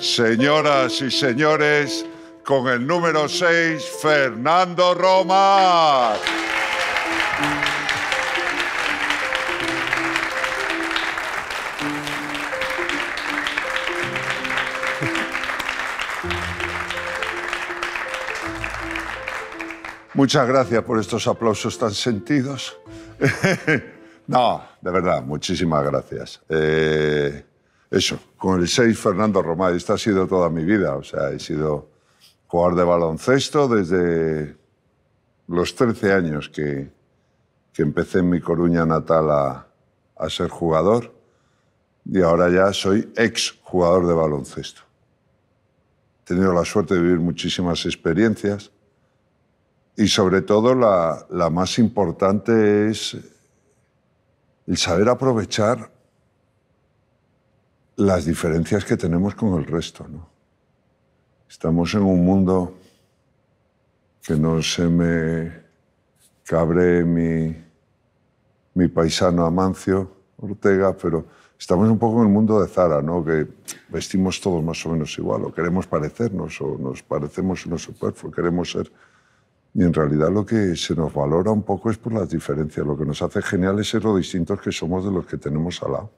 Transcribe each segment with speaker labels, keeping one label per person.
Speaker 1: Señoras y señores, con el número 6, Fernando Roma. Muchas gracias por estos aplausos tan sentidos. no, de verdad, muchísimas gracias. Eh, eso, con el 6 Fernando Romay. Esta ha sido toda mi vida. O sea, he sido jugador de baloncesto desde los 13 años que, que empecé en mi Coruña natal a, ser jugador. Y ahora ya soy ex jugador de baloncesto. He tenido la suerte de vivir muchísimas experiencias y sobre todo la, la más importante es el saber aprovechar las diferencias que tenemos con el resto. ¿no? Estamos en un mundo que no se me cabre mi, mi paisano Amancio Ortega, pero estamos un poco en el mundo de Zara, ¿no? que vestimos todos más o menos igual, o queremos parecernos, o nos parecemos uno superfluo, queremos ser... Y en realidad lo que se nos valora un poco es por las diferencias. Lo que nos hace geniales es lo distintos que somos de los que tenemos al lado.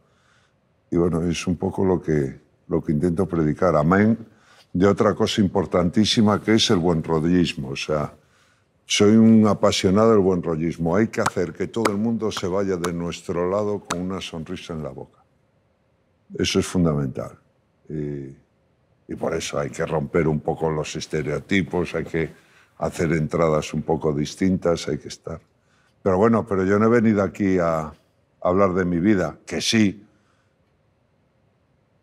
Speaker 1: Y bueno, es un poco lo que, lo que intento predicar. Amén de otra cosa importantísima que es el buen rollismo. O sea, soy un apasionado del buen rollismo. Hay que hacer que todo el mundo se vaya de nuestro lado con una sonrisa en la boca. Eso es fundamental. Y, y, por eso hay que romper un poco los estereotipos, hay que hacer entradas un poco distintas, hay que estar. Pero bueno, pero yo no he venido aquí a hablar de mi vida, que sí,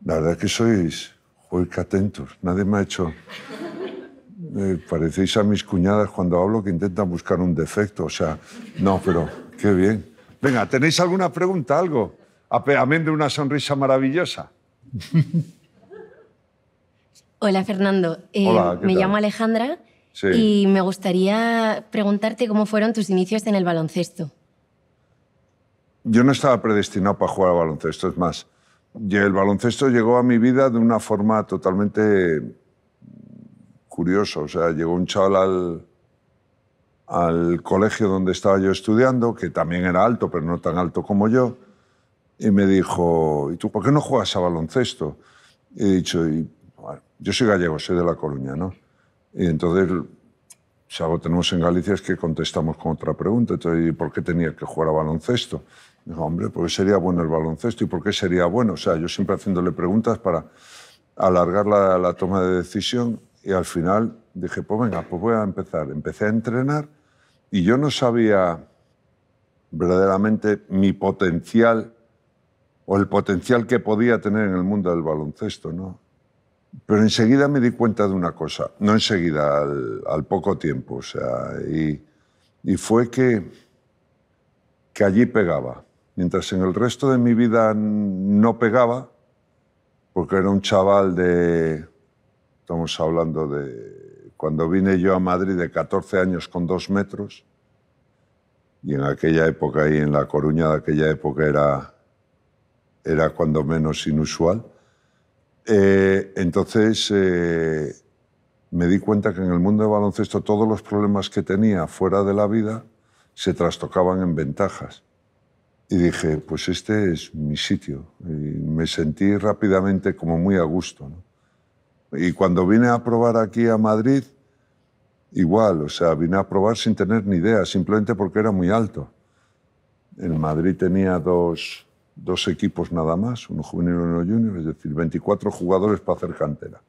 Speaker 1: la verdad que sois, hoy que atentos. Nadie me ha hecho... Eh, parecéis a mis cuñadas cuando hablo que intentan buscar un defecto. O sea, no, pero qué bien. Venga, ¿tenéis alguna pregunta, algo? Amén de una sonrisa maravillosa. Hola, Fernando. Eh, Hola, me llamo Alejandra y me gustaría preguntarte cómo fueron tus inicios en el baloncesto. Yo no estaba predestinado para jugar al baloncesto, es más, el baloncesto llegó a mi vida de una forma totalmente curiosa. O sea, llegó un chaval al, colegio donde estaba yo estudiando, que también era alto, pero no tan alto como yo, y me dijo, ¿y tú por qué no juegas a baloncesto? Y he dicho, yo soy gallego, soy de La Coruña, ¿no? Y entonces, si algo tenemos en Galicia es que contestamos con otra pregunta, entonces, ¿y por qué tenía que jugar a baloncesto? Digo, hombre, ¿por qué sería bueno el baloncesto y por qué sería bueno? O sea, yo siempre haciéndole preguntas para alargar la, toma de decisión y al final dije, pues venga, pues voy a empezar. Empecé a entrenar y yo no sabía verdaderamente mi potencial o el potencial que podía tener en el mundo del baloncesto, ¿no? Pero enseguida me di cuenta de una cosa, no enseguida, al, poco tiempo, o sea, y, y fue que, que allí pegaba. Mientras en el resto de mi vida no pegaba, porque era un chaval de, estamos hablando de, cuando vine yo a Madrid de 14 años con dos metros, y en aquella época, ahí en La Coruña de aquella época era, era cuando menos inusual, eh, entonces eh, me di cuenta que en el mundo de baloncesto todos los problemas que tenía fuera de la vida se trastocaban en ventajas. Y dije, pues este es mi sitio. Y me sentí rápidamente como muy a gusto. Y cuando vine a probar aquí a Madrid, igual, o sea, vine a probar sin tener ni idea, simplemente porque era muy alto. En Madrid tenía dos, dos equipos nada más, uno juvenil y uno junior, es decir, 24 jugadores para hacer cantera.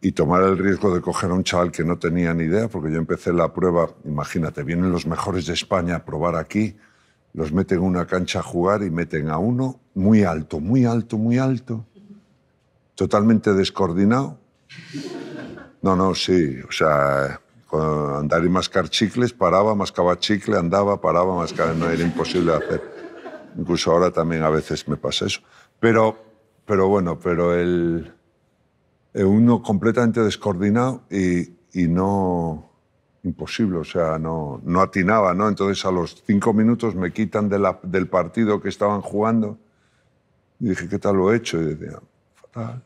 Speaker 1: Y tomar el riesgo de coger a un chaval que no tenía ni idea, porque yo empecé la prueba, imagínate, vienen los mejores de España a probar aquí los meten en una cancha a jugar y meten a uno muy alto, muy alto, muy alto, totalmente descoordinado. No, no, sí, o sea, andar y mascar chicles, paraba, mascaba chicle, andaba, paraba, mascaba, no era imposible hacer. Incluso ahora también a veces me pasa eso. Pero, pero bueno, pero el, uno completamente descoordinado y, y no imposible, o sea, no, no atinaba, ¿no? Entonces a los cinco minutos me quitan del partido que estaban jugando y dije, ¿qué tal lo he hecho? Y decía, fatal.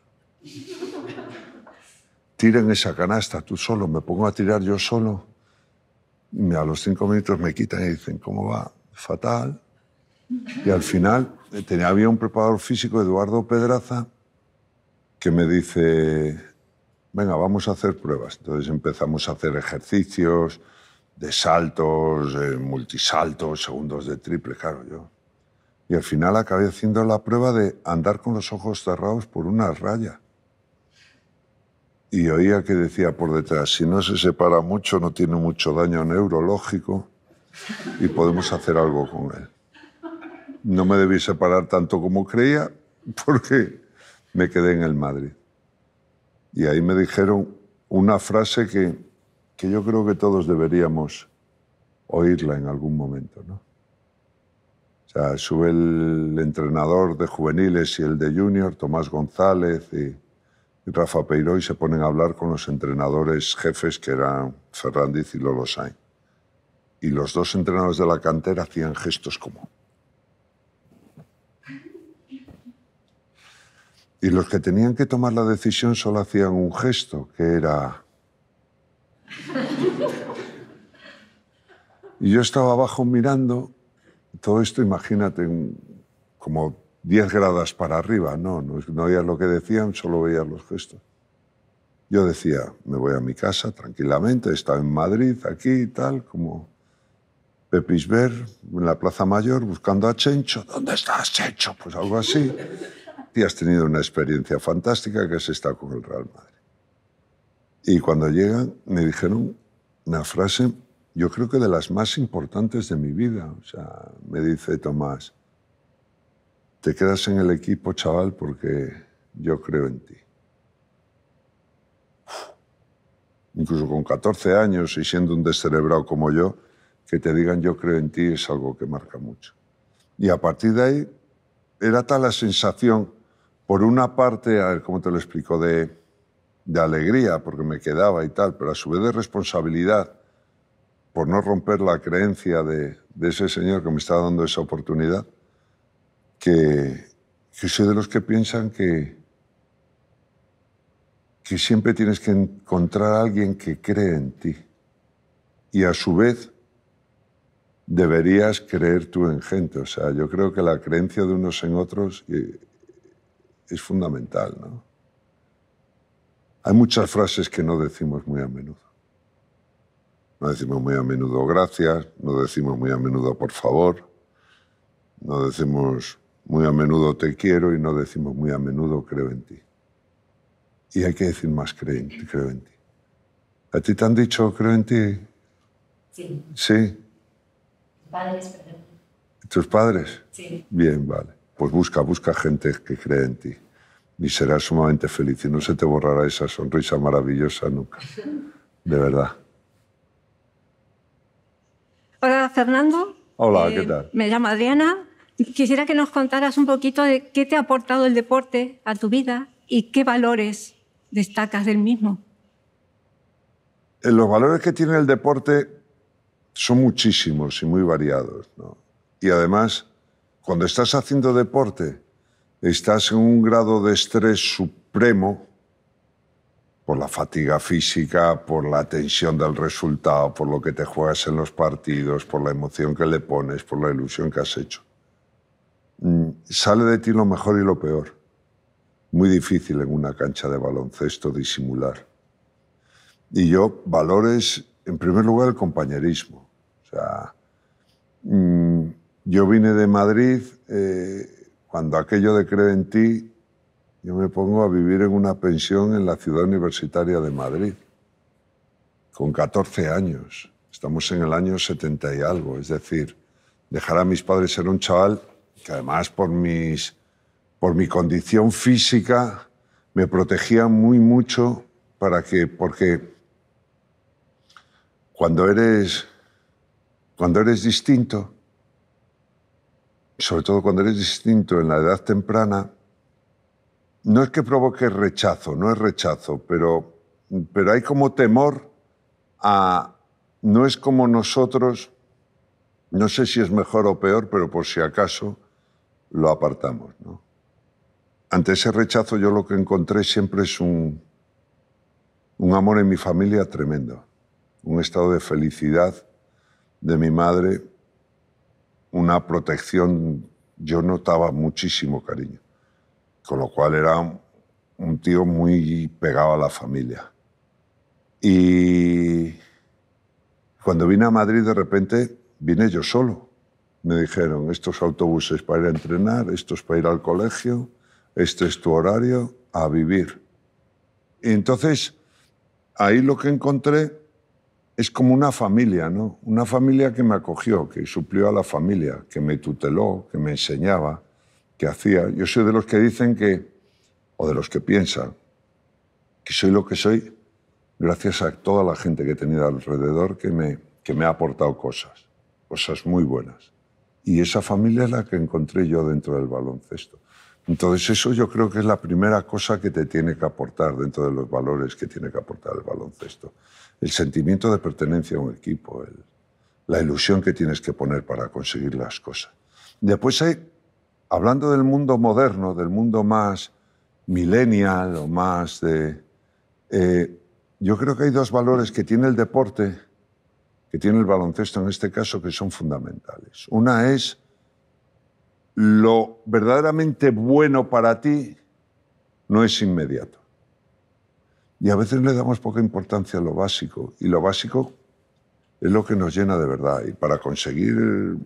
Speaker 1: Tiren esa canasta tú solo, me pongo a tirar yo solo. Y a los cinco minutos me quitan y dicen, ¿cómo va? Fatal. Y al final eh, tenía, había un preparador físico, Eduardo Pedraza, que me dice, venga, vamos a hacer pruebas. Entonces empezamos a hacer ejercicios de saltos, multisaltos, segundos de triple, claro, yo. Y al final acabé haciendo la prueba de andar con los ojos cerrados por una raya. Y oía que decía por detrás, si no se separa mucho, no tiene mucho daño neurológico y podemos hacer algo con él. No me debí separar tanto como creía porque me quedé en el Madrid. Y ahí me dijeron una frase que, que yo creo que todos deberíamos oírla en algún momento. ¿no? O sea, sube el entrenador de juveniles y el de junior, Tomás González y, Rafa Peiró, y se ponen a hablar con los entrenadores jefes que eran Ferrandiz y Lolo Y los dos entrenadores de la cantera hacían gestos como Y los que tenían que tomar la decisión solo hacían un gesto, que era... Y yo estaba abajo mirando todo esto, imagínate, como 10 gradas para arriba. No, no, no oías lo que decían, solo veías los gestos. Yo decía, me voy a mi casa tranquilamente, estaba en Madrid, aquí y tal, como ver en la Plaza Mayor, buscando a Chencho. ¿Dónde estás, Chencho? Pues algo así y has tenido una experiencia fantástica que has estado con el Real Madrid. Y cuando llegan me dijeron una frase, yo creo que de las más importantes de mi vida. O sea, me dice Tomás, te quedas en el equipo, chaval, porque yo creo en ti. Incluso con 14 años y siendo un descerebrado como yo, que te digan yo creo en ti es algo que marca mucho. Y a partir de ahí era tal la sensación por una parte, a cómo te lo explico, de, alegría, porque me quedaba y tal, pero a su vez de responsabilidad por no romper la creencia de, ese señor que me está dando esa oportunidad, que, soy de los que piensan que, siempre tienes que encontrar a alguien que cree en ti y a su vez deberías creer tú en gente. O sea, yo creo que la creencia de unos en otros... Eh, es fundamental. ¿no? Hay muchas frases que no decimos muy a menudo. No decimos muy a menudo gracias, no decimos muy a menudo por favor, no decimos muy a menudo te quiero y no decimos muy a menudo creo en ti. Y hay que decir más creo en ti. Creo en ti. ¿A ti te han dicho creo en ti? Sí. Padres, ¿Tus padres? Sí. Bien, vale pues busca, busca gente que cree en ti y serás sumamente feliz y no se te borrará esa sonrisa maravillosa nunca, de verdad. Hola Fernando. Hola, ¿qué eh, tal? Me llamo Adriana. Quisiera que nos contaras un poquito de qué te ha aportado el deporte a tu vida y qué valores destacas del mismo. Eh, los valores que tiene el deporte son muchísimos y muy variados. Y además cuando estás haciendo deporte, estás en un grado de estrés supremo por la fatiga física, por la tensión del resultado, por lo que te juegas en los partidos, por la emoción que le pones, por la ilusión que has hecho. Mm, sale de ti lo mejor y lo peor. Muy difícil en una cancha de baloncesto disimular. Y yo, valores, en primer lugar, el compañerismo. O sea, mm, yo vine de Madrid eh, cuando aquello de en ti, yo me pongo a vivir en una pensión en la ciudad universitaria de Madrid, con 14 años. Estamos en el año 70 y algo, es decir, dejar a mis padres ser un chaval que además por, mis, por mi condición física me protegía muy mucho para que, porque cuando eres, cuando eres distinto, sobre todo cuando eres distinto en la edad temprana, no es que provoque rechazo, no es rechazo, pero, pero hay como temor a, no es como nosotros, no sé si es mejor o peor, pero por si acaso lo apartamos. ¿no? Ante ese rechazo yo lo que encontré siempre es un, un amor en mi familia tremendo, un estado de felicidad de mi madre una protección, yo notaba muchísimo cariño, con lo cual era un tío muy pegado a la familia. Y cuando vine a Madrid, de repente vine yo solo. Me dijeron, estos autobuses para ir a entrenar, estos para ir al colegio, este es tu horario, a vivir. Y entonces, ahí lo que encontré es como una familia, ¿no? Una familia que me acogió, que suplió a la familia, que me tuteló, que me enseñaba, que hacía. Yo soy de los que dicen que, o de los que piensan, que soy lo que soy gracias a toda la gente que he tenido alrededor que me, que me ha aportado cosas, cosas muy buenas. Y esa familia es la que encontré yo dentro del baloncesto. Entonces eso yo creo que es la primera cosa que te tiene que aportar dentro de los valores que tiene que aportar el baloncesto. El sentimiento de pertenencia a un equipo, la ilusión que tienes que poner para conseguir las cosas. Después hay, hablando del mundo moderno, del mundo más millennial o más de... Eh, yo creo que hay dos valores que tiene el deporte, que tiene el baloncesto en este caso, que son fundamentales. Una es lo verdaderamente bueno para ti no es inmediato. Y a veces le damos poca importancia a lo básico, y lo básico es lo que nos llena de verdad. Y para conseguir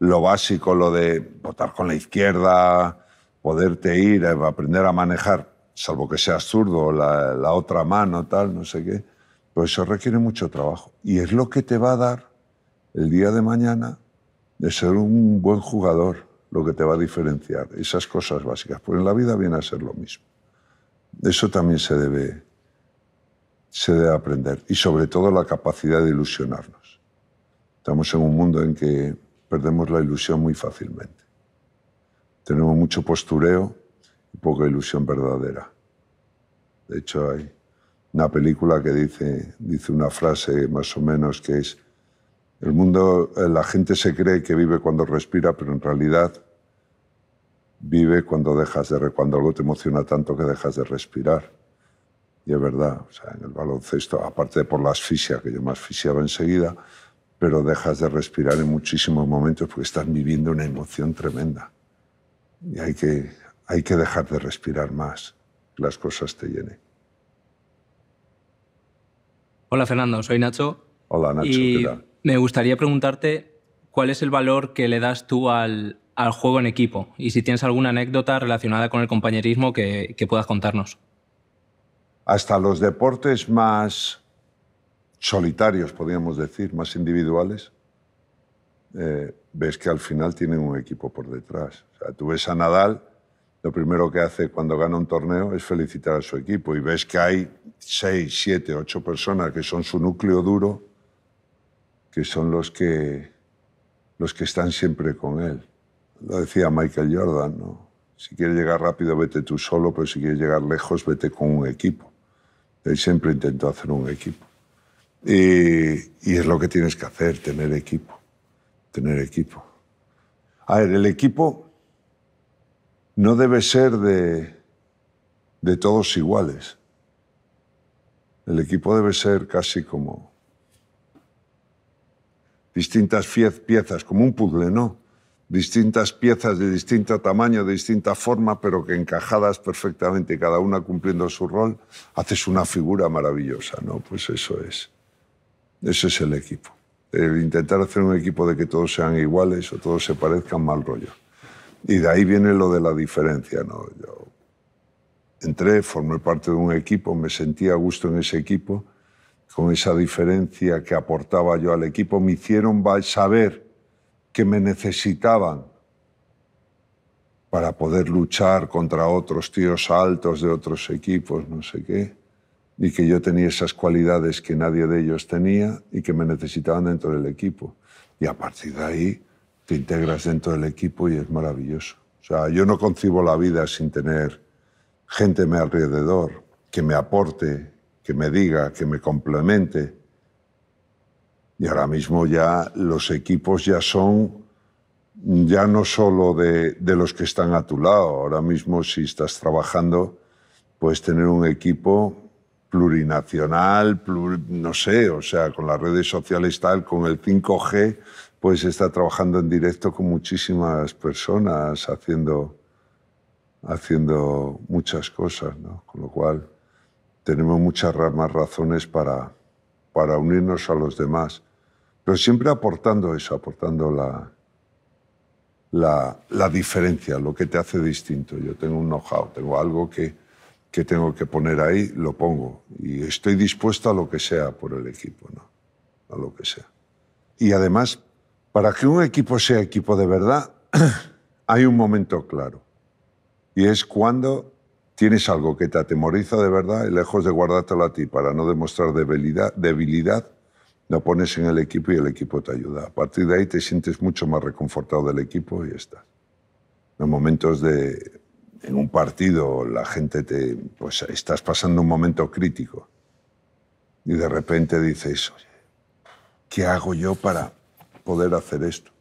Speaker 1: lo básico, lo de votar con la izquierda, poderte ir, aprender a manejar, salvo que seas zurdo, la, la otra mano, tal, no sé qué, pues eso requiere mucho trabajo. Y es lo que te va a dar el día de mañana de ser un buen jugador, lo que te va a diferenciar, esas cosas básicas. Pues en la vida viene a ser lo mismo. Eso también se debe, se debe aprender y sobre todo la capacidad de ilusionarnos. Estamos en un mundo en que perdemos la ilusión muy fácilmente. Tenemos mucho postureo y poca ilusión verdadera. De hecho, hay una película que dice, dice una frase más o menos que es, el mundo, eh, la gente se cree que vive cuando respira, pero en realidad vive cuando dejas de cuando algo te emociona tanto que dejas de respirar. Y es verdad, en el baloncesto, aparte por la asfixia, que yo me asfixiaba enseguida, pero dejas de respirar en muchísimos momentos porque estás viviendo una emoción tremenda. Y hay que, hay que dejar de respirar más, que las cosas te llenen. Hola Fernando, soy Nacho. Hola Nacho, ¿qué tal? Me gustaría preguntarte cuál es el valor que le das tú al, al juego en equipo y si tienes alguna anécdota relacionada con el compañerismo que, que puedas contarnos. Hasta los deportes más solitarios, podríamos decir, más individuales, eh, ves que al final tienen un equipo por detrás. O sea, tú ves a Nadal, lo primero que hace cuando gana un torneo es felicitar a su equipo y ves que hay seis, siete, ocho personas que son su núcleo duro que son los que, los que están siempre con él. Lo decía Michael Jordan, ¿no? Si quieres llegar rápido, vete tú solo, pero si quieres llegar lejos, vete con un equipo. Él siempre intentó hacer un equipo. Y, es lo que tienes que hacer, tener equipo. Tener equipo. A ver, el equipo no debe ser de todos iguales. El equipo debe ser casi como distintas piezas, como un puzzle, ¿no? Distintas piezas de distinto tamaño, de distinta forma, pero que encajadas perfectamente, cada una cumpliendo su rol, haces una figura maravillosa, ¿no? Pues eso es. Ese es el equipo. El intentar hacer un equipo de que todos sean iguales o todos se parezcan mal rollo. Y de ahí viene lo de la diferencia, ¿no? Yo entré, formé parte de un equipo, me sentía a gusto en ese equipo con esa diferencia que aportaba yo al equipo, me hicieron saber que me necesitaban para poder luchar contra otros tíos altos de otros equipos, no sé qué, y que yo tenía esas cualidades que nadie de ellos tenía y que me necesitaban dentro del equipo. Y a partir de ahí te integras dentro del equipo y es maravilloso. O sea, yo no concibo la vida sin tener gente a mi alrededor que me aporte que me diga, que me complemente. Y ahora mismo ya los equipos ya son, ya no solo de, los que están a tu lado, ahora mismo si estás trabajando, puedes tener un equipo plurinacional, no sé, o sea, con las redes sociales tal, con el 5G, pues estar trabajando en directo con muchísimas personas, haciendo, haciendo muchas cosas, ¿no? Con lo cual tenemos muchas más razones para, para unirnos a los demás, pero siempre aportando eso, aportando la, la, la diferencia, lo que te hace distinto. Yo tengo un know-how, tengo algo que, que tengo que poner ahí, lo pongo y estoy dispuesto a lo que sea por el equipo, ¿no? a lo que sea. Y además, para que un equipo sea equipo de verdad, hay un momento claro y es cuando tienes algo que te atemoriza de verdad y lejos de guardártelo a ti para no demostrar debilidad, debilidad, lo pones en el equipo y el equipo te ayuda. A partir de ahí te sientes mucho más reconfortado del equipo y estás. En momentos de, en un partido, la gente te, pues estás pasando un momento crítico y de repente dices, oye, ¿qué hago yo para poder hacer esto?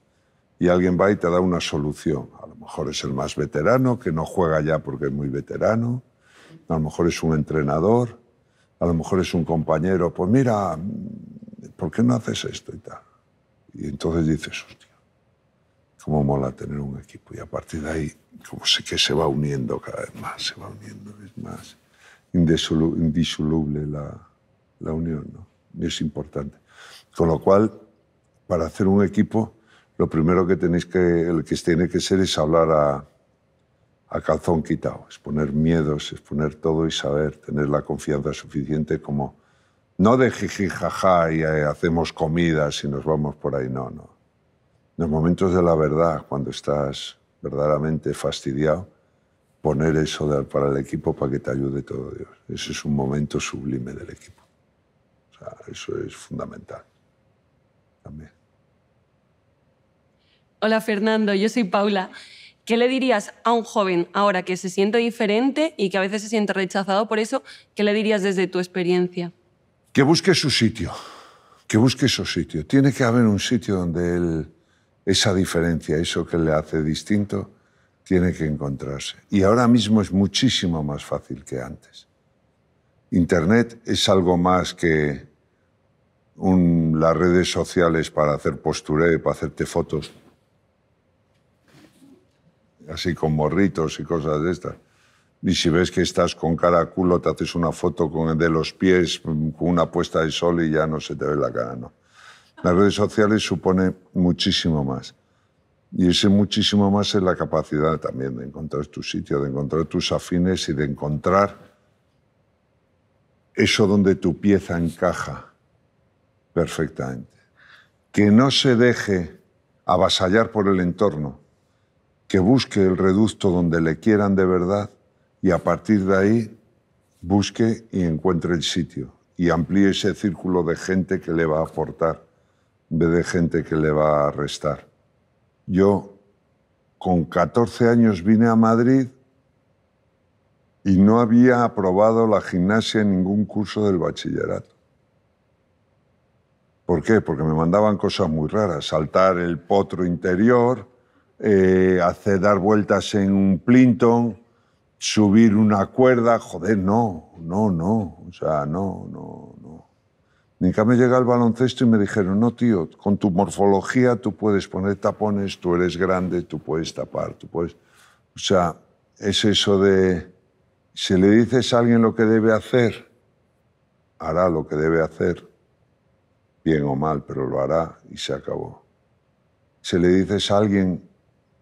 Speaker 1: Y alguien va y te da una solución mejor es el más veterano, que no juega ya porque es muy veterano, a lo mejor es un entrenador, a lo mejor es un compañero, pues mira, ¿por qué no haces esto y tal? Y entonces dices, hostia, cómo mola tener un equipo. Y a partir de ahí, como sé que se va uniendo cada vez más, se va uniendo, es más indisoluble la, la unión, ¿no? Y es importante. Con lo cual, para hacer un equipo lo primero que tenéis que, el que tiene que ser es hablar a, calzón quitado, es poner miedos, es poner todo y saber, tener la confianza suficiente como no de jiji jaja y eh, hacemos comidas y nos vamos por ahí, no, no. En los momentos de la verdad, cuando estás verdaderamente fastidiado, poner eso para el equipo para que te ayude todo Dios. Ese es un momento sublime del equipo. O sea, eso es fundamental también. Hola Fernando, yo soy Paula. ¿Qué le dirías a un joven ahora que se siente diferente y que a veces se siente rechazado por eso? ¿Qué le dirías desde tu experiencia? Que busque su sitio, que busque su sitio. Tiene que haber un sitio donde él, esa diferencia, eso que le hace distinto, tiene que encontrarse. Y ahora mismo es muchísimo más fácil que antes. Internet es algo más que las redes sociales para hacer posture, para hacerte fotos así con morritos y cosas de estas. Y si ves que estás con cara a culo, te haces una foto con de los pies, con una puesta de sol y ya no se te ve la cara, no. Las redes sociales supone muchísimo más. Y ese muchísimo más es la capacidad también de encontrar tu sitio, de encontrar tus afines y de encontrar eso donde tu pieza encaja perfectamente. Que no se deje avasallar por el entorno que busque el reducto donde le quieran de verdad y a partir de ahí busque y encuentre el sitio y amplíe ese círculo de gente que le va a aportar en de gente que le va a restar. Yo con 14 años vine a Madrid y no había aprobado la gimnasia en ningún curso del bachillerato. ¿Por qué? Porque me mandaban cosas muy raras, saltar el potro interior, eh, hacer dar vueltas en un plinton, subir una cuerda, joder, no, no, no, o sea, no, no, no. Nunca me llega al baloncesto y me dijeron, no, tío, con tu morfología tú puedes poner tapones, tú eres grande, tú puedes tapar, tú puedes... O sea, es eso de, si le dices a alguien lo que debe hacer, hará lo que debe hacer, bien o mal, pero lo hará y se acabó. Si le dices a alguien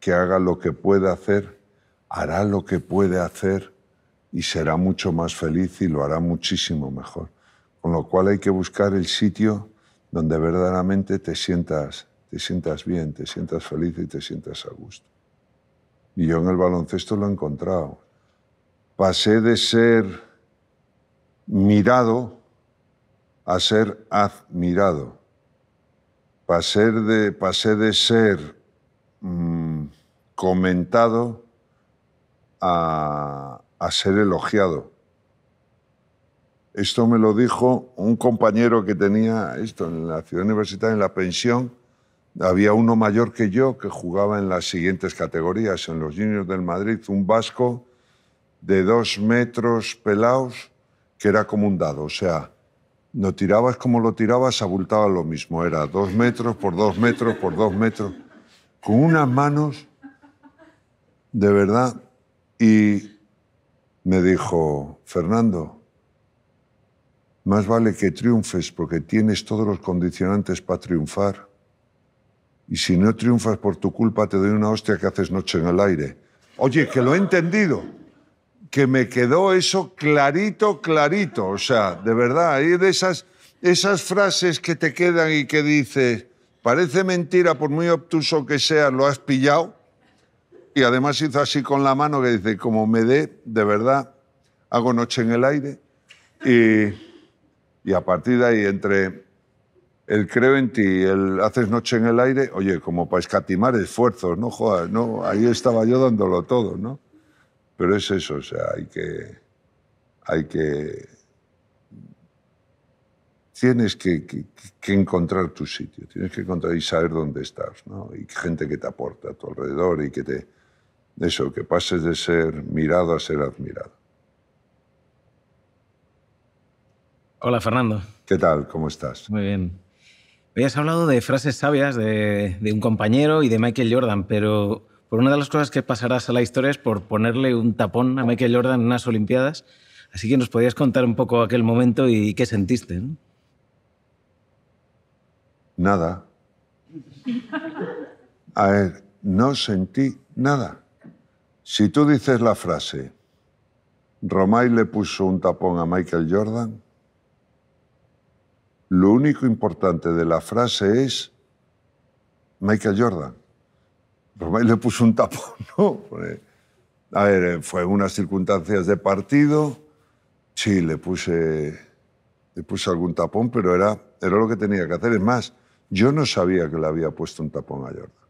Speaker 1: que haga lo que puede hacer, hará lo que puede hacer y será mucho más feliz y lo hará muchísimo mejor. Con lo cual hay que buscar el sitio donde verdaderamente te sientas, te sientas bien, te sientas feliz y te sientas a gusto. Y yo en el baloncesto lo he encontrado. Pasé de ser mirado a ser admirado. Pasé de, pasé de ser mm, comentado a, ser elogiado. Esto me lo dijo un compañero que tenía esto en la ciudad universitaria, en la pensión. Había uno mayor que yo que jugaba en las siguientes categorías, en los juniors del Madrid, un vasco de dos metros pelados que era como un dado. O sea, no tirabas como lo tirabas, abultaba lo mismo. Era dos metros por dos metros por dos metros, con unas manos de verdad. Y me dijo, Fernando, más vale que triunfes porque tienes todos los condicionantes para triunfar. Y si no triunfas por tu culpa, te doy una hostia que haces noche en el aire. Oye, que lo he entendido, que me quedó eso clarito, clarito. O sea, de verdad, ahí de esas, esas frases que te quedan y que dices, parece mentira, por muy obtuso que seas, lo has pillado y además hizo así con la mano que dice, como me dé, de verdad, hago noche en el aire. Y, y a partir de ahí, entre el creo en ti y el haces noche en el aire, oye, como para escatimar esfuerzos, ¿no? no, ahí estaba yo dándolo todo, ¿no? Pero es eso, o sea, hay que... Hay que tienes que, que, que, encontrar tu sitio, tienes que encontrar y saber dónde estás, ¿no? Y gente que te aporta a tu alrededor y que te, eso, que pases de ser mirado a ser admirado. Hola, Fernando. ¿Qué tal? ¿Cómo estás? Muy bien. Habías hablado de frases sabias de, un compañero y de Michael Jordan, pero por una de las cosas que pasarás a la historia es por ponerle un tapón a Michael Jordan en unas Olimpiadas. Así que nos podías contar un poco aquel momento y qué sentiste. Nada. A ver, no sentí nada. Si tú dices la frase, Romay le puso un tapón a Michael Jordan, lo único importante de la frase es Michael Jordan. Romay le puso un tapón, ¿no? A ver, fue en unas circunstancias de partido, sí, le puse, le puse algún tapón, pero era, era lo que tenía que hacer. Es más, yo no sabía que le había puesto un tapón a Jordan.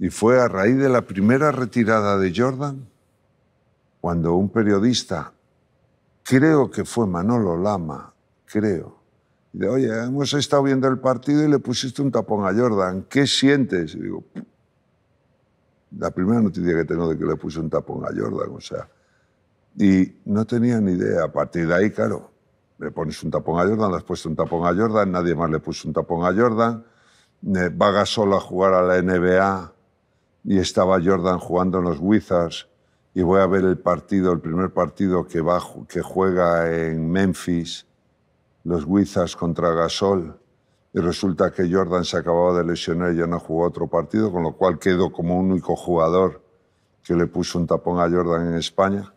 Speaker 1: Y fue a raíz de la primera retirada de Jordan cuando un periodista, creo que fue Manolo Lama, creo, de oye, hemos estado viendo el partido y le pusiste un tapón a Jordan, ¿qué sientes? Y digo, la primera noticia que tengo de que le puse un tapón a Jordan, o sea, y no tenía ni idea. A partir de ahí, claro, le pones un tapón a Jordan, le has puesto un tapón a Jordan, nadie más le puso un tapón a Jordan. Eh, Va solo a jugar a la NBA y estaba Jordan jugando en los Wizards y voy a ver el partido, el primer partido que, que juega en Memphis, los Wizards contra Gasol, y resulta que Jordan se acababa de lesionar y ya no jugó otro partido, con lo cual quedó como único jugador que le puso un tapón a Jordan en España.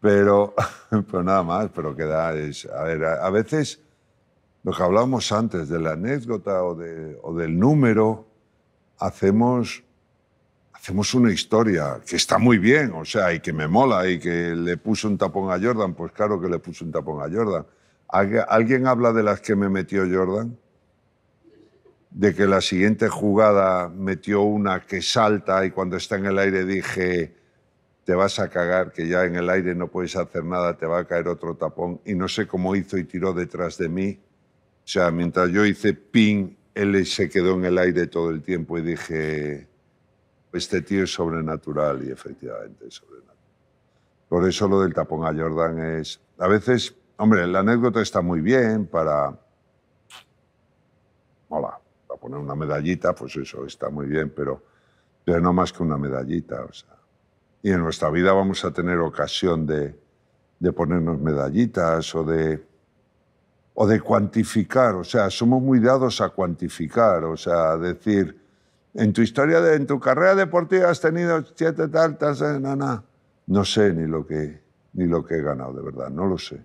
Speaker 1: Pero, pero nada más, pero queda, es, a ver, a, veces lo que hablábamos antes de la anécdota o, o del número, hacemos, hacemos una historia que está muy bien, o sea, y que me mola, y que le puso un tapón a Jordan, pues claro que le puso un tapón a Jordan. ¿Alguien habla de las que me metió Jordan? De que la siguiente jugada metió una que salta y cuando está en el aire dije, te vas a cagar, que ya en el aire no puedes hacer nada, te va a caer otro tapón. Y no sé cómo hizo y tiró detrás de mí. O sea, mientras yo hice ping, él se quedó en el aire todo el tiempo y dije, este tío es sobrenatural y efectivamente es sobrenatural. Por eso lo del tapón a Jordan es... A veces, hombre, la anécdota está muy bien para... Hola, para poner una medallita, pues eso está muy bien, pero, pero no más que una medallita. O sea. Y en nuestra vida vamos a tener ocasión de ponernos medallitas o de o de cuantificar, o sea, somos muy dados a cuantificar, o sea, decir, en tu historia, de, en tu carrera deportiva has tenido siete tartas... no, no, sé ni lo, que, ni lo que he ganado, de verdad, no lo sé.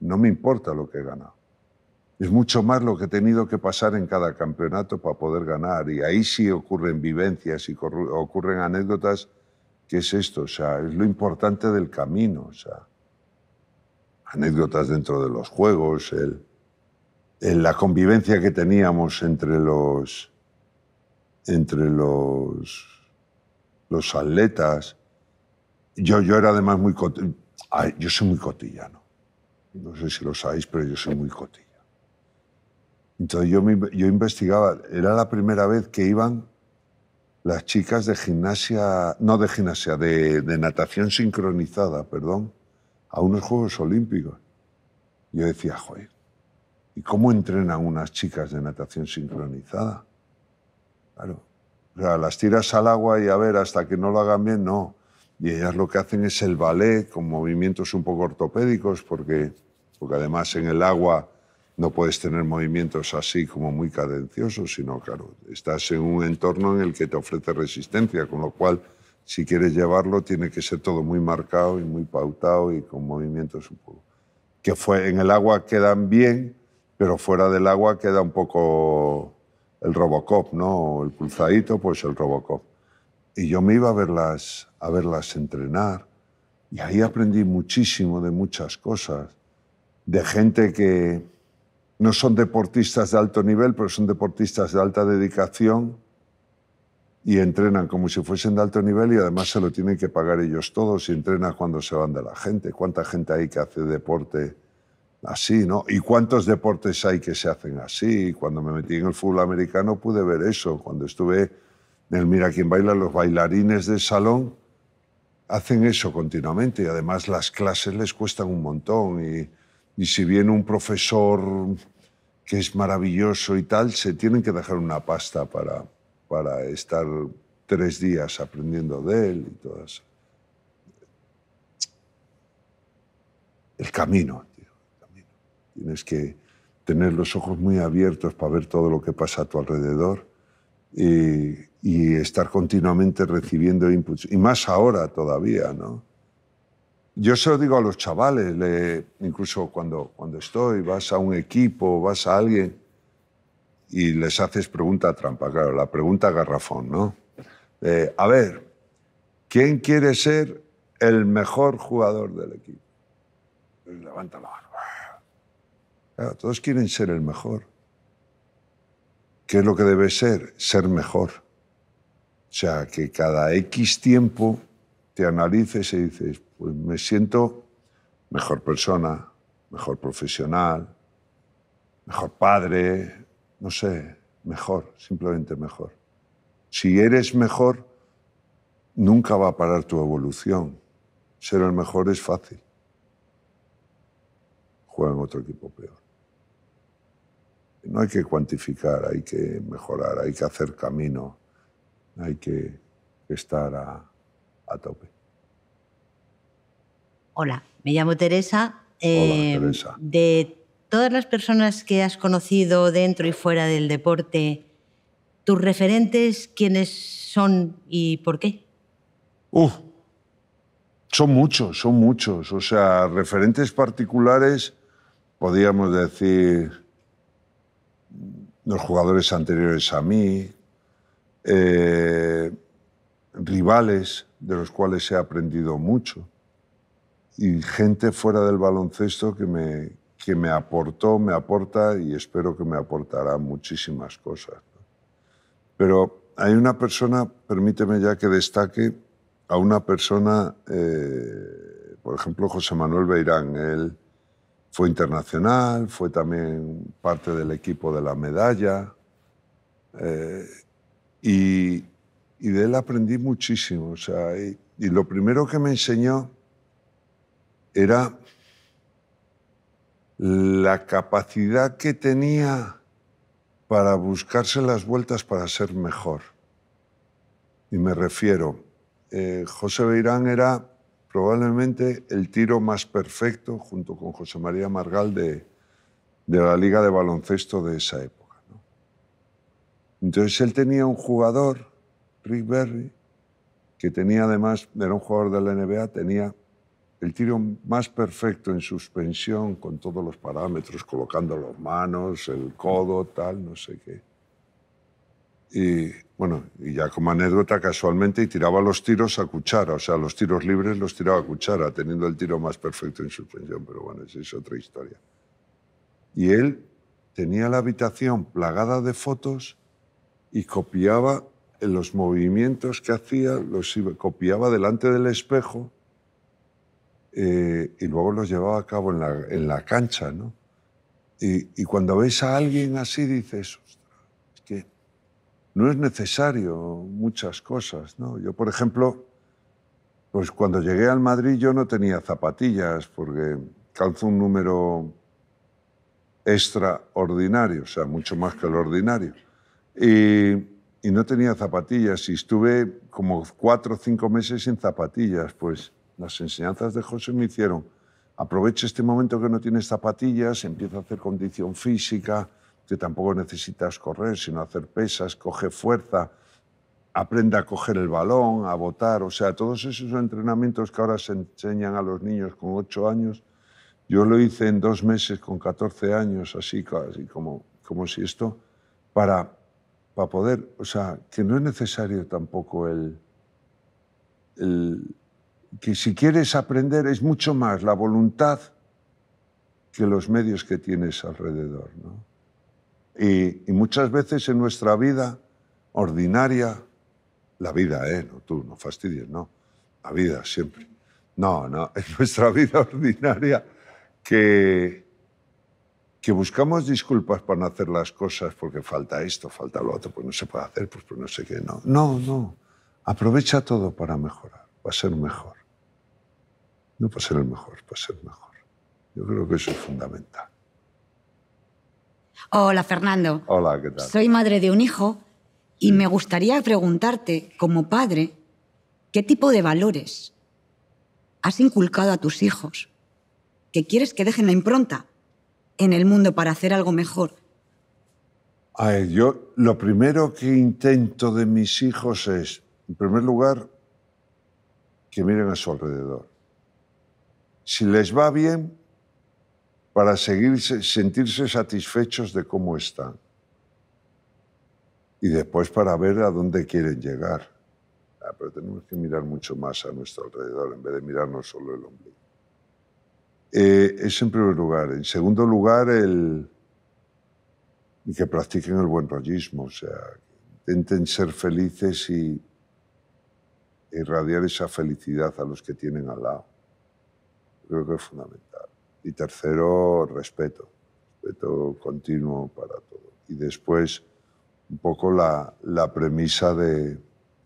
Speaker 1: No me importa lo que he ganado. Es mucho más lo que he tenido que pasar en cada campeonato para poder ganar. Y ahí sí ocurren vivencias y ocurren anécdotas, que es esto, o sea, es lo importante del camino, o sea anécdotas dentro de los juegos, el, la convivencia que teníamos entre los, entre los, los atletas. Yo, yo era además muy cotillano. Yo soy muy cotillano. No sé si lo sabéis, pero yo soy muy cotillano. Entonces yo, investigaba. Era la primera vez que iban las chicas de gimnasia, no de gimnasia, de natación sincronizada, perdón, a unos Juegos Olímpicos. Yo decía, joder, ¿y cómo entrenan unas chicas de natación sincronizada? Claro, o sea, las tiras al agua y a ver, hasta que no lo hagan bien, no. Y ellas lo que hacen es el ballet con movimientos un poco ortopédicos, porque, porque además en el agua no puedes tener movimientos así como muy cadenciosos, sino, claro, estás en un entorno en el que te ofrece resistencia, con lo cual si quieres llevarlo, tiene que ser todo muy marcado y muy pautado y con movimientos un poco. Que fue, en el agua quedan bien, pero fuera del agua queda un poco el Robocop, ¿no? El pulsadito pues el Robocop. Y yo me iba a verlas, a verlas entrenar y ahí aprendí muchísimo de muchas cosas, de gente que no son deportistas de alto nivel, pero son deportistas de alta dedicación y entrenan como si fuesen de alto nivel y además se lo tienen que pagar ellos todos y entrenan cuando se van de la gente. ¿Cuánta gente hay que hace deporte así, no? ¿Y cuántos deportes hay que se hacen así? Cuando me metí en el fútbol americano pude ver eso. Cuando estuve en el Mira quién baila, los bailarines del salón hacen eso continuamente y además las clases les cuestan un montón y, y si viene un profesor que es maravilloso y tal, se tienen que dejar una pasta para para estar tres días aprendiendo de él y todo eso. El camino, tío, Tienes que tener los ojos muy abiertos para ver todo lo que pasa a tu alrededor y, estar continuamente recibiendo inputs. Y más ahora todavía, ¿no? Yo se lo digo a los chavales, incluso cuando, cuando estoy, vas a un equipo, vas a alguien y les haces pregunta trampa, claro, la pregunta garrafón, ¿no? Eh, a ver, ¿quién quiere ser el mejor jugador del equipo? Levanta la mano. todos quieren ser el mejor. ¿Qué es lo que debe ser? Ser mejor. O sea, que cada X tiempo te analices y dices, pues me siento mejor persona, mejor profesional, mejor padre, no sé, mejor, simplemente mejor. Si eres mejor, nunca va a parar tu evolución. Ser el mejor es fácil. Juega en otro equipo peor. No hay que cuantificar, hay que mejorar, hay que hacer camino, hay que estar a, tope. Hola, me llamo Teresa, Hola, eh, Teresa todas las personas que has conocido dentro y fuera del deporte, tus referentes, ¿quiénes son y por qué? Uf, son muchos, son muchos. O sea, referentes particulares, podríamos decir, los jugadores anteriores a mí, eh, rivales de los cuales he aprendido mucho y gente fuera del baloncesto que me, que me aportó, me aporta y espero que me aportará muchísimas cosas. Pero hay una persona, permíteme ya que destaque a una persona, eh, por ejemplo, José Manuel Beirán. Él fue internacional, fue también parte del equipo de la medalla eh, y, de él aprendí muchísimo. O sea, y lo primero que me enseñó era la capacidad que tenía para buscarse las vueltas para ser mejor. Y me refiero, eh, José Beirán era probablemente el tiro más perfecto, junto con José María Margal, de, de la liga de baloncesto de esa época. Entonces él tenía un jugador, Rick Berry, que tenía además, era un jugador de la NBA, tenía el tiro más perfecto en suspensión con todos los parámetros, colocando las manos, el codo, tal, no sé qué. Y bueno, y ya como anécdota, casualmente, y tiraba los tiros a cuchara, o sea, los tiros libres los tiraba a cuchara, teniendo el tiro más perfecto en suspensión, pero bueno, esa es otra historia. Y él tenía la habitación plagada de fotos y copiaba los movimientos que hacía, los copiaba delante del espejo eh, y luego los llevaba a cabo en la, en la cancha, ¿no? Y, y, cuando ves a alguien así dices, es que no es necesario muchas cosas, ¿no? Yo, por ejemplo, pues cuando llegué al Madrid yo no tenía zapatillas porque calzo un número extraordinario, o sea, mucho más que el ordinario. Y, y, no tenía zapatillas y estuve como cuatro o cinco meses sin zapatillas, pues las enseñanzas de José me hicieron, aprovecha este momento que no tienes zapatillas, empieza a hacer condición física, que tampoco necesitas correr, sino hacer pesas, coge fuerza, aprenda a coger el balón, a botar, o sea, todos esos entrenamientos que ahora se enseñan a los niños con 8 años, yo lo hice en dos meses con 14 años, así, casi como, como si esto, para, para poder, o sea, que no es necesario tampoco el, el que si quieres aprender es mucho más la voluntad que los medios que tienes alrededor. ¿no? Y, muchas veces en nuestra vida ordinaria, la vida, ¿eh? No, tú, no fastidies, no. La vida siempre. No, no, en nuestra vida ordinaria que, que buscamos disculpas para no hacer las cosas porque falta esto, falta lo otro, pues no se puede hacer, pues, pues no sé qué, no. No, no, aprovecha todo para mejorar, para ser mejor. No para ser el mejor, para ser mejor. Yo creo que eso es fundamental. Hola, Fernando. Hola, ¿qué tal? Soy madre de un hijo y mm. me gustaría preguntarte, como padre, ¿qué tipo de valores has inculcado a tus hijos que quieres que dejen la impronta en el mundo para hacer algo mejor? yo lo primero que intento de mis hijos es, en primer lugar, que miren a su alrededor si les va bien, para seguirse, sentirse satisfechos de cómo están. Y después para ver a dónde quieren llegar. Ah, pero tenemos que mirar mucho más a nuestro alrededor en vez de mirarnos solo el ombligo. Eh, es en primer lugar. En segundo lugar, el, que practiquen el buen rollismo, o sea, intenten ser felices y irradiar esa felicidad a los que tienen al lado creo que es fundamental. Y tercero, respeto, respeto continuo para todo. Y después, un poco la, premisa de,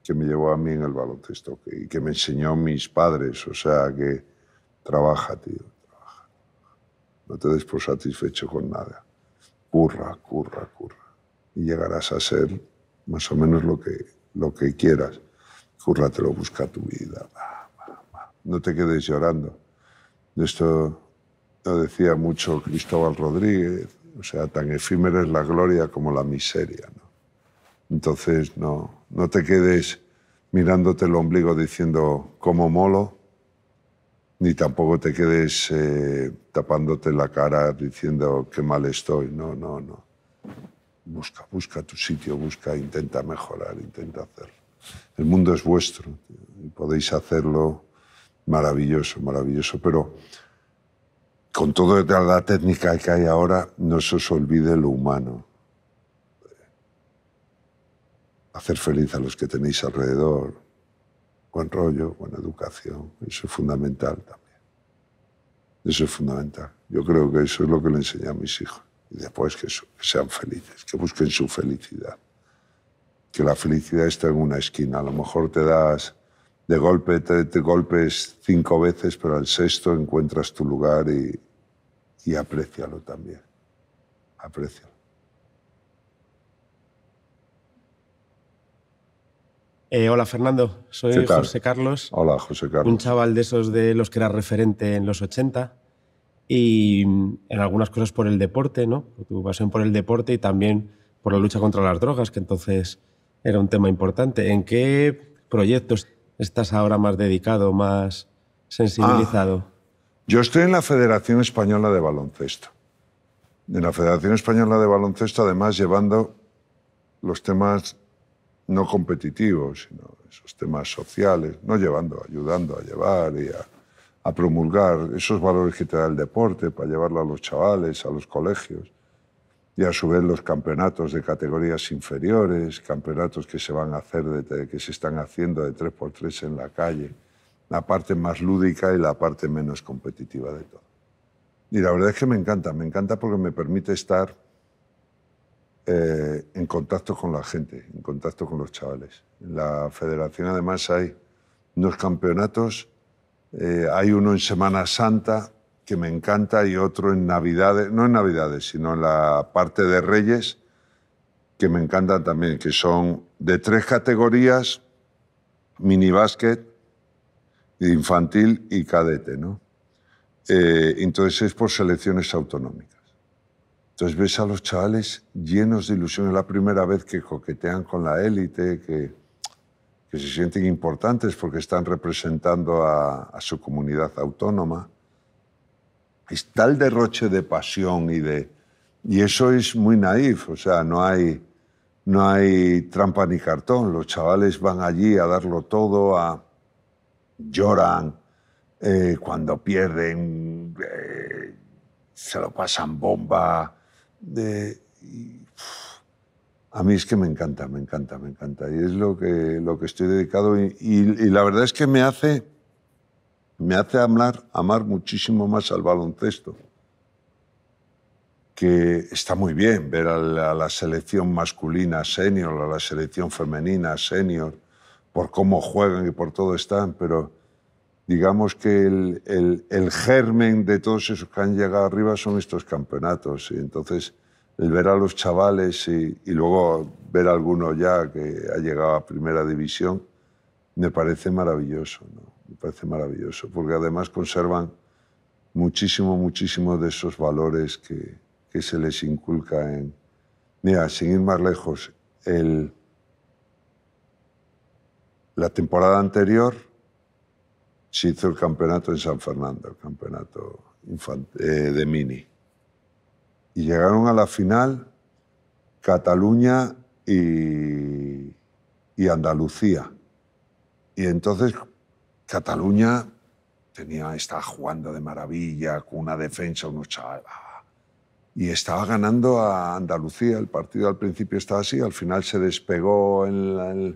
Speaker 1: que me llevó a mí en el baloncesto y que, me enseñó mis padres, o sea, que trabaja, tío, trabaja. No te des por satisfecho con nada. Curra, curra, curra. Y llegarás a ser más o menos lo que, lo que quieras. Curra, te lo busca tu vida. No te quedes llorando esto lo decía mucho Cristóbal Rodríguez, o sea, tan efímera es la gloria como la miseria. Entonces, no, no te quedes mirándote el ombligo diciendo cómo molo, ni tampoco te quedes eh, tapándote la cara diciendo qué mal estoy. No, no, no. Busca, busca tu sitio, busca, intenta mejorar, intenta hacerlo. El mundo es vuestro y podéis hacerlo maravilloso, maravilloso, pero con toda la técnica que hay ahora, no se os olvide lo humano. Hacer feliz a los que tenéis alrededor, buen rollo, buena educación, eso es fundamental también. Eso es fundamental. Yo creo que eso es lo que le enseñé a mis hijos. Y después que, que sean felices, que busquen su felicidad. Que la felicidad está en una esquina. A lo mejor te das de golpe te, golpes cinco veces, pero al sexto encuentras tu lugar y, aprecialo también. Aprecialo. Eh, hola Fernando, soy José Carlos. Hola José Carlos. Un chaval de esos de los que era referente en los 80 y mm, en algunas cosas por el deporte, ¿no? Tu pasión por el deporte y también por la lucha contra las drogas, que entonces era un tema importante. ¿En qué proyectos estás ahora más dedicado, más sensibilizado? Ah, yo estoy en la Federación Española de Baloncesto. En la Federación Española de Baloncesto, además, llevando los temas no competitivos, sino esos temas sociales, no llevando, ayudando a llevar y a, a promulgar esos valores que te da el deporte para llevarlo a los chavales, a los colegios y a su vez los campeonatos de categorías inferiores, campeonatos que se van a hacer, que se están haciendo de 3x3 en la calle, la parte más lúdica y la parte menos competitiva de todo. Y la verdad es que me encanta, me encanta porque me permite estar eh, en contacto con la gente, en contacto con los chavales. En la federación además hay unos campeonatos, eh, hay uno en Semana Santa, que me encanta y otro en Navidades, no en Navidades, sino en la parte de Reyes, que me encanta también, que son de tres categorías, mini básquet, infantil y cadete, ¿no? Eh, entonces es por selecciones autonómicas. Entonces ves a los chavales llenos de ilusión. Es la primera vez que coquetean con la élite, que, que se sienten importantes porque están representando a su comunidad autónoma está tal derroche de pasión y de... Y eso es muy naif, o sea, no hay, no hay trampa ni cartón. Los chavales van allí a darlo todo, a... lloran eh, cuando pierden, eh, se lo pasan bomba. a mí es que me encanta, me encanta, me encanta. Y es lo que, lo que estoy dedicado. y la verdad es que me hace me hace amar, amar muchísimo más al baloncesto. Que está muy bien ver a la, selección masculina senior, a la selección femenina senior, por cómo juegan y por todo están, pero digamos que el, germen de todos esos que han llegado arriba son estos campeonatos. Y entonces, el ver a los chavales y, luego ver a alguno ya que ha llegado a primera división, me parece maravilloso. ¿no? Me parece maravilloso, porque además conservan muchísimo, muchísimo de esos valores que, se les inculca en... Mira, sin ir más lejos, el... la temporada anterior se hizo el campeonato en San Fernando, el campeonato eh, de mini. Y llegaron a la final Cataluña y, y Andalucía. Y entonces Cataluña tenía, estaba jugando de maravilla, con una defensa, unos chava ah, Y estaba ganando a Andalucía. El partido al principio estaba así, al final se despegó en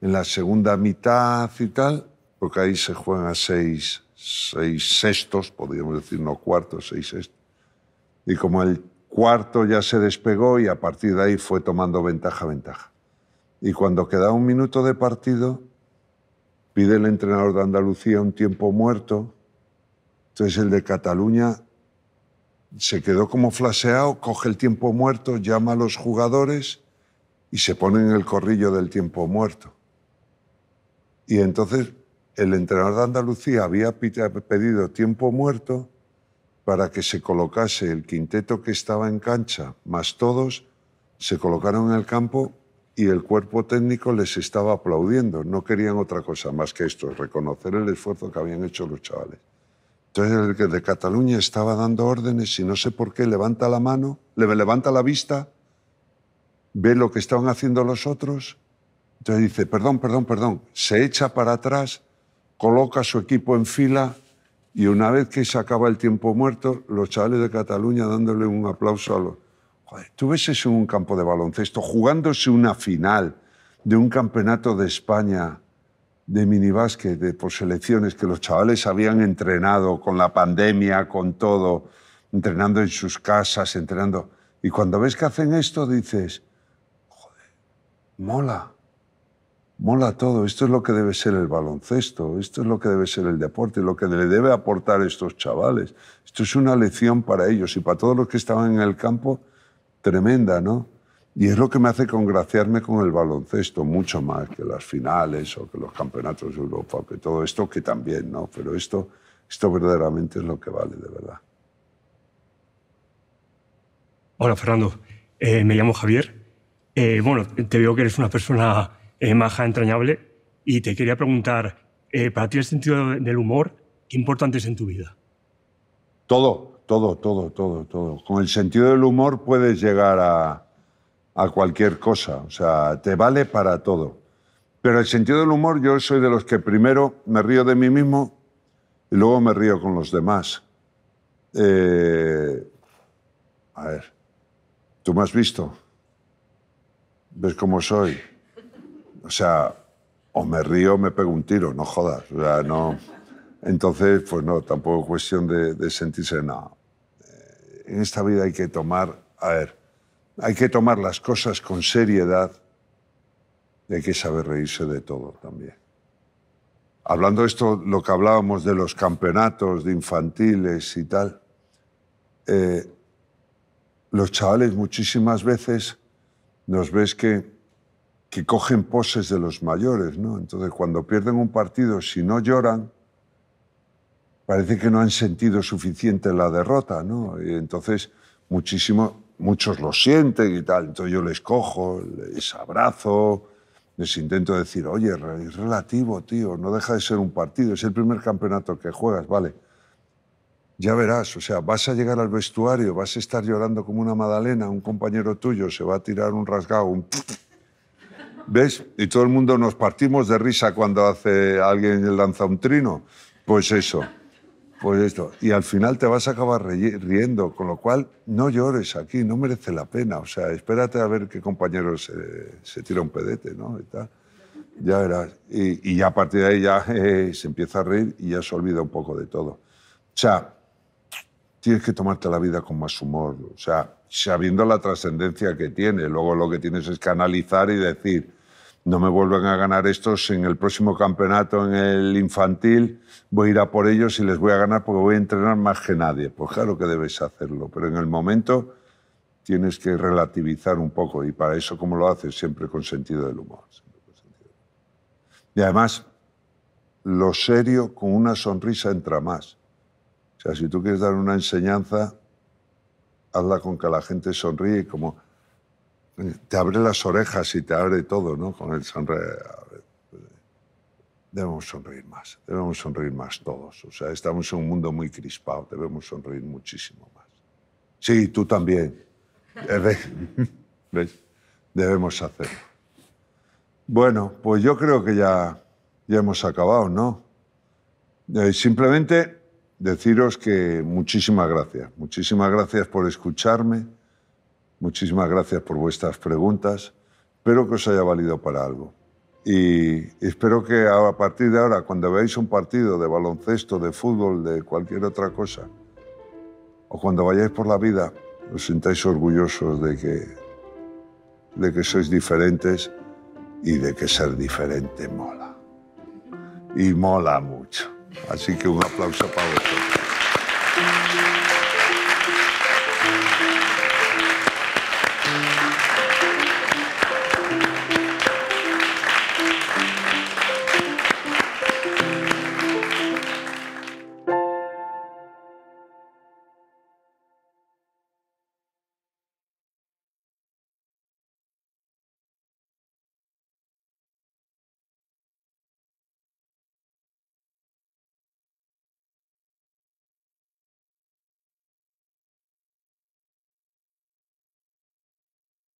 Speaker 1: la, segunda mitad y tal, porque ahí se juegan a seis, seis sextos, podríamos decir, no cuartos, seis sextos. Y como el cuarto ya se despegó y a partir de ahí fue tomando ventaja, ventaja. Y cuando quedaba un minuto de partido, Pide el entrenador de Andalucía un tiempo muerto. Entonces el de Cataluña se quedó como flaseado, coge el tiempo muerto, llama a los jugadores y se pone en el corrillo del tiempo muerto. Y entonces el entrenador de Andalucía había pedido tiempo muerto para que se colocase el quinteto que estaba en cancha, más todos, se colocaron en el campo y el cuerpo técnico les estaba aplaudiendo. No querían otra cosa más que esto, reconocer el esfuerzo que habían hecho los chavales. Entonces el que de Cataluña estaba dando órdenes y no sé por qué levanta la mano, le levanta la vista, ve lo que estaban haciendo los otros, entonces dice, perdón, perdón, perdón, se echa para atrás, coloca su equipo en fila y una vez que se acaba el tiempo muerto, los chavales de Cataluña dándole un aplauso a los tú ves eso en un campo de baloncesto, jugándose una final de un campeonato de España de minibásquet, de por selecciones que los chavales habían entrenado con la pandemia, con todo, entrenando en sus casas, entrenando. Y cuando ves que hacen esto, dices, joder, mola, mola todo, esto es lo que debe ser el baloncesto, esto es lo que debe ser el deporte, lo que le debe aportar estos chavales. Esto es una lección para ellos y para todos los que estaban en el campo tremenda, ¿no? Y es lo que me hace congraciarme con el baloncesto, mucho más que las finales o que los campeonatos de Europa, que todo esto, que también, ¿no? Pero esto, esto verdaderamente es lo que vale, de verdad. Hola, Fernando. Eh, me llamo Javier. Eh, bueno, te veo que eres una persona eh, maja, entrañable, y te quería preguntar, para ti el sentido del humor, ¿qué importante es en tu vida? Todo. Todo, todo, todo, todo. Con el sentido del humor puedes llegar a, a cualquier cosa, o sea, te vale para todo. Pero el sentido del humor, yo soy de los que primero me río de mí mismo y luego me río con los demás. Eh, a ver, tú me has visto, ves cómo soy. O sea, o me río o me pego un tiro, no jodas. O sea, no. Entonces, pues no, tampoco es cuestión de, sentirse nada en esta vida hay que tomar, a hay que tomar las cosas con seriedad y hay que saber reírse de todo también. Hablando de esto, lo que hablábamos de los campeonatos de infantiles y tal, eh, los chavales muchísimas veces nos ves que, que cogen poses de los mayores, ¿no? Entonces, cuando pierden un partido, si no lloran, parece que no han sentido suficiente la derrota, ¿no? Y entonces, muchísimo, muchos lo sienten y tal. Entonces yo les cojo, les abrazo, les intento decir, oye, es relativo, tío, no deja de ser un partido, es el primer campeonato que juegas, vale. Ya verás, o sea, vas a llegar al vestuario, vas a estar llorando como una madalena, un compañero tuyo se va a tirar un rasgado, un... ¿Ves? Y todo el mundo nos partimos de risa cuando hace alguien lanza un trino. Pues eso. Pues esto, y al final te vas a acabar riendo, con lo cual no llores aquí, no merece la pena. O sea, espérate a ver qué compañero se, tira un pedete, ¿no? Ya verás. Y, ya a partir de ahí ya eh, se empieza a reír y ya se olvida un poco de todo. O sea, tienes que tomarte la vida con más humor, o sea, sabiendo la trascendencia que tiene. Luego lo que tienes es que analizar y decir, no me vuelvan a ganar estos en el próximo campeonato, en el infantil, voy a ir a por ellos y les voy a ganar porque voy a entrenar más que nadie. Pues claro que debes hacerlo, pero en el momento tienes que relativizar un poco y para eso, como lo haces? Siempre con sentido del humor. Y además, lo serio con una sonrisa entra más. O sea, si tú quieres dar una enseñanza, hazla con que la gente sonríe y como te abre las orejas y te abre todo, ¿no? Con el sonreír. Debemos sonreír más, debemos sonreír más todos. O sea, estamos en un mundo muy crispado, debemos sonreír muchísimo más. Sí, tú también. Eh, ¿Ves? Debemos hacerlo. Bueno, pues yo creo que ya, ya hemos acabado, ¿no? Eh, simplemente deciros que muchísimas gracias, muchísimas gracias por escucharme Muchísimas gracias por vuestras preguntas. Espero que os haya valido para algo. Y espero que a partir de ahora, cuando veáis un partido de baloncesto, de fútbol, de cualquier otra cosa, o cuando vayáis por la vida, os sintáis orgullosos de que, de que sois diferentes y de que ser diferente mola. Y mola mucho. Así que un aplauso para vosotros.